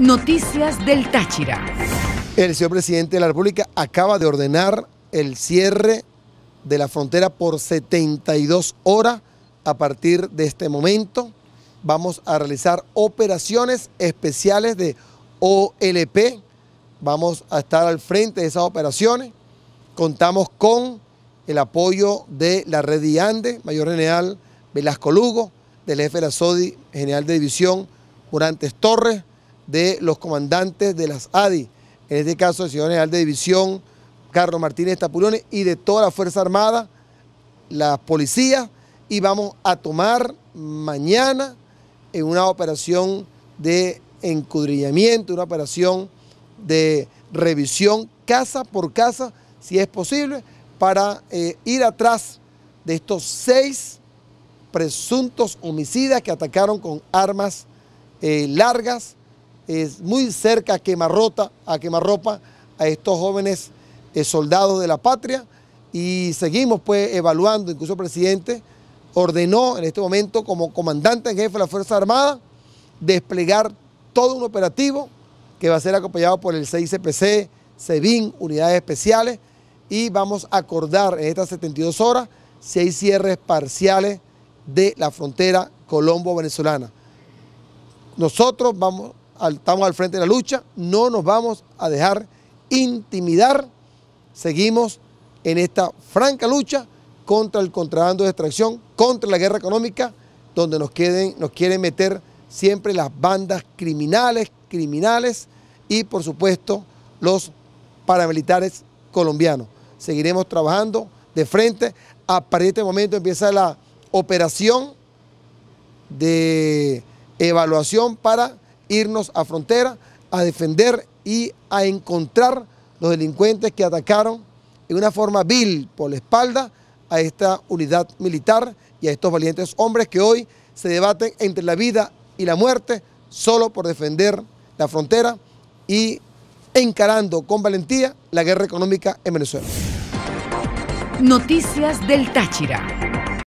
Noticias del Táchira. El señor presidente de la República acaba de ordenar el cierre de la frontera por 72 horas a partir de este momento. Vamos a realizar operaciones especiales de OLP. Vamos a estar al frente de esas operaciones. Contamos con el apoyo de la red IANDE, Mayor General Velasco Lugo, del jefe de la SODI, General de División, Jurantes Torres, de los comandantes de las ADI, en este caso el señor general de división Carlos Martínez Tapulones y de toda la Fuerza Armada, las policías, y vamos a tomar mañana en una operación de encudrillamiento, una operación de revisión casa por casa, si es posible, para eh, ir atrás de estos seis presuntos homicidas que atacaron con armas eh, largas es muy cerca a quemarrota, a quemarropa a estos jóvenes eh, soldados de la patria y seguimos pues evaluando, incluso el presidente ordenó en este momento como comandante en jefe de la Fuerza Armada desplegar todo un operativo que va a ser acompañado por el CICPC, SEBIN, unidades especiales y vamos a acordar en estas 72 horas si hay cierres parciales de la frontera colombo-venezolana. Nosotros vamos estamos al frente de la lucha, no nos vamos a dejar intimidar, seguimos en esta franca lucha contra el contrabando de extracción, contra la guerra económica, donde nos, queden, nos quieren meter siempre las bandas criminales, criminales y por supuesto los paramilitares colombianos. Seguiremos trabajando de frente. A partir de este momento empieza la operación de evaluación para irnos a frontera a defender y a encontrar los delincuentes que atacaron en una forma vil por la espalda a esta unidad militar y a estos valientes hombres que hoy se debaten entre la vida y la muerte solo por defender la frontera y encarando con valentía la guerra económica en Venezuela. Noticias del Táchira.